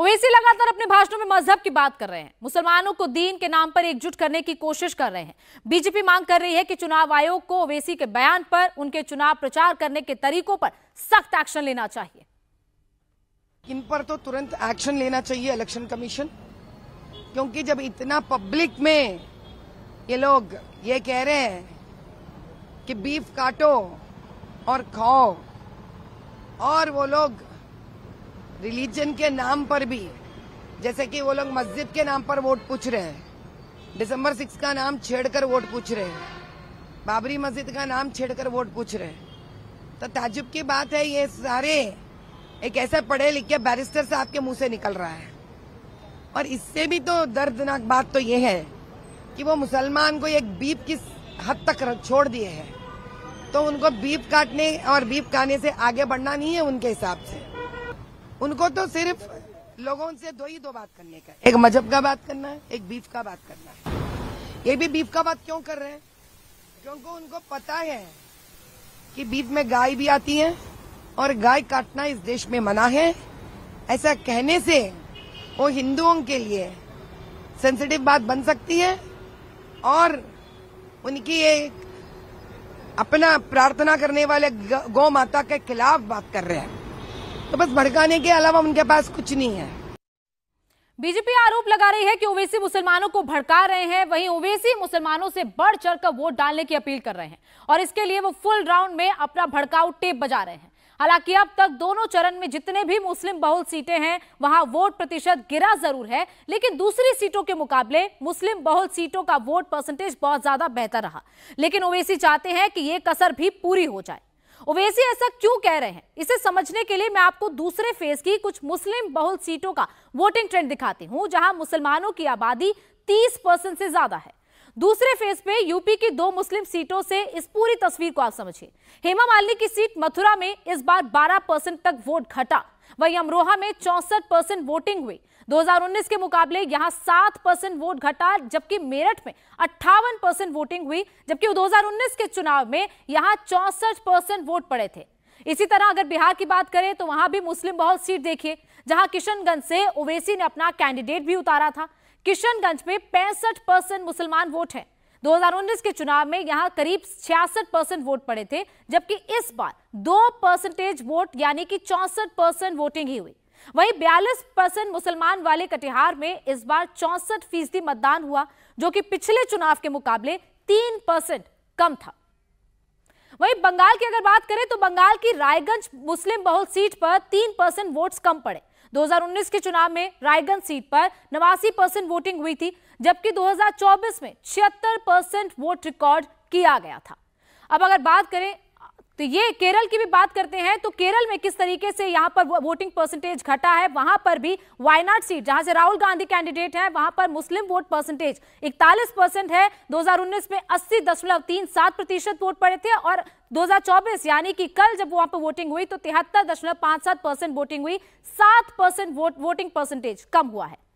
ओवैसी लगातार अपने भाषणों में मजहब की बात कर रहे हैं मुसलमानों को दीन के नाम पर एकजुट करने की कोशिश कर रहे हैं बीजेपी मांग कर रही है कि चुनाव आयोग को ओवैसी के बयान पर उनके चुनाव प्रचार करने के तरीकों पर सख्त एक्शन लेना चाहिए इन पर तो तुरंत एक्शन लेना चाहिए इलेक्शन कमीशन क्योंकि जब इतना पब्लिक में ये लोग ये कह रहे हैं कि बीफ काटो और खाओ और वो लोग रिलीजन के नाम पर भी जैसे कि वो लोग मस्जिद के नाम पर वोट पूछ रहे हैं दिसंबर सिक्स का नाम छेड़कर वोट पूछ रहे हैं बाबरी मस्जिद का नाम छेड़कर वोट पूछ रहे हैं तो ताजुब की बात है ये सारे एक ऐसे पढ़े लिखे बैरिस्टर साहब के मुंह से निकल रहा है और इससे भी तो दर्दनाक बात तो ये है कि वो मुसलमान को एक बीप किस हद तक छोड़ दिए हैं तो उनको बीप काटने और बीप खाने से आगे बढ़ना नहीं है उनके हिसाब से उनको तो सिर्फ लोगों से दो ही दो बात करने का एक मजहब का बात करना है एक बीफ का बात करना है ये भी बीफ का बात क्यों कर रहे हैं क्योंकि उनको पता है कि बीफ में गाय भी आती है और गाय काटना इस देश में मना है ऐसा कहने से वो हिंदुओं के लिए सेंसिटिव बात बन सकती है और उनकी एक अपना प्रार्थना करने वाले गौ माता के खिलाफ बात कर रहे हैं तो बस भड़काने के अलावा उनके पास कुछ नहीं है बीजेपी आरोप लगा रही है कि ओवैसी मुसलमानों को भड़का रहे हैं वहीं ओवैसी मुसलमानों से बढ़ चढ़कर वोट डालने की अपील कर रहे हैं और इसके लिए वो फुल राउंड में अपना भड़काऊ टेप बजा रहे हैं हालांकि अब तक दोनों चरण में जितने भी मुस्लिम बहुल सीटें हैं वहां वोट प्रतिशत गिरा जरूर है लेकिन दूसरी सीटों के मुकाबले मुस्लिम बहुल सीटों का वोट परसेंटेज बहुत ज्यादा बेहतर रहा लेकिन ओवैसी चाहते हैं कि ये कसर भी पूरी हो जाए ओवैसी ऐसा क्यों कह रहे हैं इसे समझने के लिए मैं आपको दूसरे फेज की कुछ मुस्लिम बहुल सीटों का वोटिंग ट्रेंड दिखाती हूं जहां मुसलमानों की आबादी 30 परसेंट से ज्यादा है दूसरे फेज पे यूपी की दो मुस्लिम सीटों से इस पूरी तस्वीर को आप समझिए हेमा मालिनी की सीट मथुरा में इस बार 12 परसेंट तक वोट घटा वही अमरोहा में चौसठ परसेंट वोटिंग हुई 2019 के मुकाबले यहां 7 परसेंट वोट घटा जबकि मेरठ में अट्ठावन परसेंट वोटिंग हुई जबकि 2019 के चुनाव में यहां चौसठ परसेंट वोट पड़े थे इसी तरह अगर बिहार की बात करें तो वहां भी मुस्लिम बहुल सीट देखिए जहां किशनगंज से ओवेसी ने अपना कैंडिडेट भी उतारा था किशनगंज में पैंसठ परसेंट मुसलमान वोट हैं 2019 के चुनाव में यहां करीब छियासठ परसेंट वोट पड़े थे जबकि इस बार दो परसेंटेज वोट यानी कि चौसठ परसेंट वोटिंग ही हुई वहीं बयालीस परसेंट मुसलमान वाले कटिहार में इस बार चौसठ फीसदी मतदान हुआ जो कि पिछले चुनाव के मुकाबले तीन परसेंट कम था वहीं बंगाल की अगर बात करें तो बंगाल की रायगंज मुस्लिम बहुल सीट पर तीन परसेंट वोट कम पड़े 2019 के चुनाव में रायगंज सीट पर नवासी परसेंट वोटिंग हुई थी जबकि 2024 में छिहत्तर परसेंट वोट रिकॉर्ड किया गया था अब अगर बात करें तो ये केरल की भी बात करते हैं तो केरल में किस तरीके से यहां पर वोटिंग परसेंटेज घटा है वहां पर भी वायनाड सीट जहां से राहुल गांधी कैंडिडेट हैं वहां पर मुस्लिम वोट परसेंटेज 41 परसेंट है 2019 में अस्सी दशमलव तीन सात प्रतिशत वोट पड़े थे और 2024 यानी कि कल जब वहां पर वोटिंग हुई तो तिहत्तर दशमलव पांच सात परसेंट वोटिंग हुई सात परसेंट वोट वोटिंग परसेंटेज कम हुआ है